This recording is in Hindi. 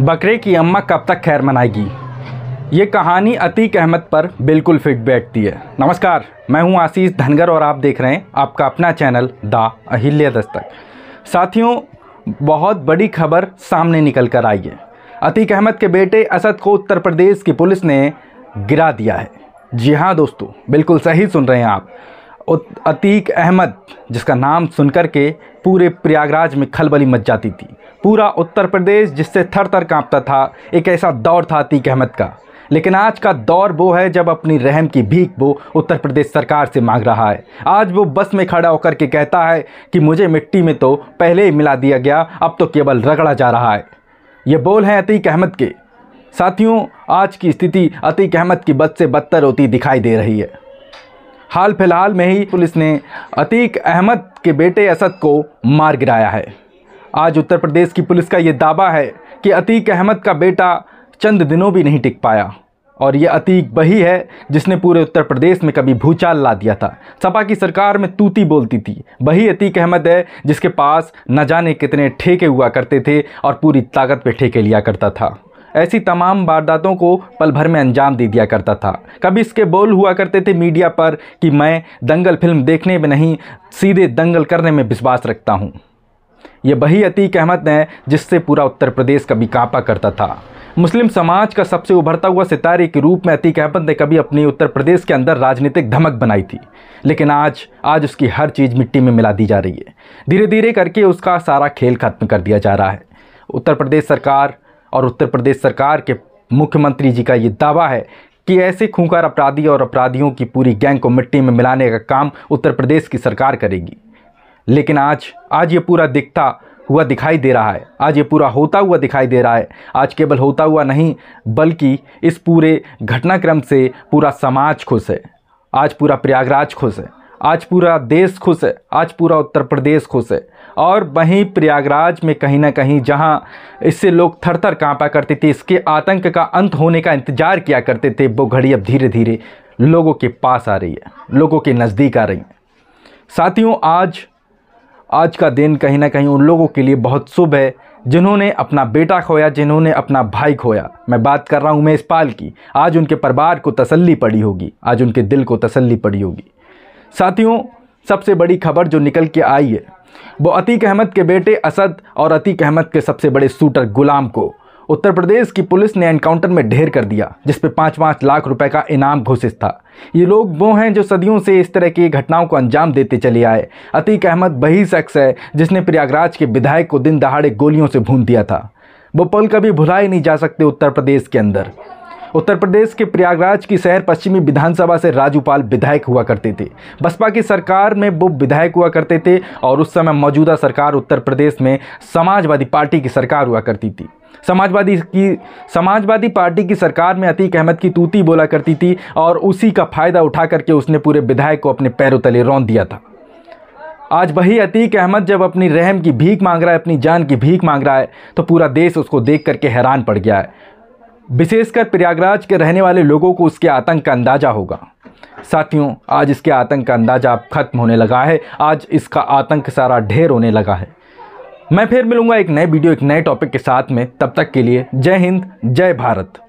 बकरे की अम्मा कब तक खैर मनाएगी ये कहानी अतीक अहमद पर बिल्कुल फिट बैठती है नमस्कार मैं हूं आशीष धनगर और आप देख रहे हैं आपका अपना चैनल द अहिल्या दस्तक साथियों बहुत बड़ी खबर सामने निकल कर आई है अतीक अहमद के बेटे असद को उत्तर प्रदेश की पुलिस ने गिरा दिया है जी हाँ दोस्तों बिल्कुल सही सुन रहे हैं आप अतीक अहमद जिसका नाम सुनकर के पूरे प्रयागराज में खलबली मच जाती थी पूरा उत्तर प्रदेश जिससे थर थर काँपता था एक ऐसा दौर था अतीक अहमद का लेकिन आज का दौर वो है जब अपनी रहम की भीख वो उत्तर प्रदेश सरकार से मांग रहा है आज वो बस में खड़ा होकर के कहता है कि मुझे मिट्टी में तो पहले ही मिला दिया गया अब तो केवल रगड़ा जा रहा है ये बोल हैं अतीक अहमद के साथियों आज की स्थिति अतीक अहमद की बद से बदतर होती दिखाई दे रही है हाल फिलहाल में ही पुलिस ने अतीक अहमद के बेटे असद को मार गिराया है आज उत्तर प्रदेश की पुलिस का ये दावा है कि अतीक अहमद का बेटा चंद दिनों भी नहीं टिक पाया और ये अतीक वही है जिसने पूरे उत्तर प्रदेश में कभी भूचाल ला दिया था सपा की सरकार में तूती बोलती थी वही अतीक अहमद है जिसके पास न जाने कितने ठेके हुआ करते थे और पूरी ताकत पे ठेके लिया करता था ऐसी तमाम वारदातों को पल भर में अंजाम दे दिया करता था कभी इसके बोल हुआ करते थे मीडिया पर कि मैं दंगल फिल्म देखने में नहीं सीधे दंगल करने में विश्वास रखता हूँ ये वही अतीक अहमद है जिससे पूरा उत्तर प्रदेश कभी कांपा करता था मुस्लिम समाज का सबसे उभरता हुआ सितारे के रूप में अतीक अहमद ने कभी अपने उत्तर प्रदेश के अंदर राजनीतिक धमक बनाई थी लेकिन आज आज उसकी हर चीज़ मिट्टी में मिला दी जा रही है धीरे धीरे करके उसका सारा खेल खत्म कर दिया जा रहा है उत्तर प्रदेश सरकार और उत्तर प्रदेश सरकार के मुख्यमंत्री जी का ये दावा है कि ऐसे खूंखार अपराधी और अपराधियों की पूरी गैंग को मिट्टी में मिलाने का काम उत्तर प्रदेश की सरकार करेगी लेकिन आज आज ये पूरा दिखता हुआ दिखाई दे रहा है आज ये पूरा होता हुआ दिखाई दे रहा है आज केवल होता हुआ नहीं बल्कि इस पूरे घटनाक्रम से पूरा समाज खुश है आज पूरा प्रयागराज खुश है आज पूरा देश खुश है आज पूरा उत्तर प्रदेश खुश है और वहीं प्रयागराज में कहीं ना कहीं जहां इससे लोग थर थर काँपा करते थे इसके आतंक का अंत होने का इंतज़ार किया करते थे वो घड़ी अब धीरे धीरे लोगों के पास आ रही है लोगों के नज़दीक आ रही है साथियों आज आज का दिन कहीं ना कहीं उन लोगों के लिए बहुत शुभ है जिन्होंने अपना बेटा खोया जिन्होंने अपना भाई खोया मैं बात कर रहा हूँ उमेश पाल की आज उनके परिवार को तसल्ली पड़ी होगी आज उनके दिल को तसल्ली पड़ी होगी साथियों सबसे बड़ी खबर जो निकल के आई है वो अतीक अहमद के बेटे असद और अतीक अहमद के सबसे बड़े शूटर गुलाम को उत्तर प्रदेश की पुलिस ने एनकाउंटर में ढेर कर दिया जिस पर पाँच पाँच लाख रुपए का इनाम घोषित था ये लोग वो हैं जो सदियों से इस तरह की घटनाओं को अंजाम देते चले आए अतीक अहमद वही शख्स है जिसने प्रयागराज के विधायक को दिन दहाड़े गोलियों से भून दिया था वो पल कभी भुलाए नहीं जा सकते उत्तर प्रदेश के अंदर उत्तर प्रदेश के प्रयागराज की शहर पश्चिमी विधानसभा से राजूपाल विधायक हुआ करते थे बसपा की सरकार में वो विधायक हुआ करते थे और उस समय मौजूदा सरकार उत्तर प्रदेश में समाजवादी पार्टी की सरकार हुआ करती थी समाजवादी की समाजवादी पार्टी की सरकार में अतीक अहमद की तूती बोला करती थी और उसी का फ़ायदा उठा करके उसने पूरे विधायक को अपने पैरों तले रौन दिया था आज वही अतीक अहमद जब अपनी रहम की भीख मांग रहा है अपनी जान की भीख मांग रहा है तो पूरा देश उसको देख करके हैरान पड़ गया है विशेषकर प्रयागराज के रहने वाले लोगों को उसके आतंक का अंदाज़ा होगा साथियों आज इसके आतंक का अंदाज़ा खत्म होने लगा है आज इसका आतंक सारा ढेर होने लगा है मैं फिर मिलूंगा एक नए वीडियो एक नए टॉपिक के साथ में तब तक के लिए जय हिंद जय भारत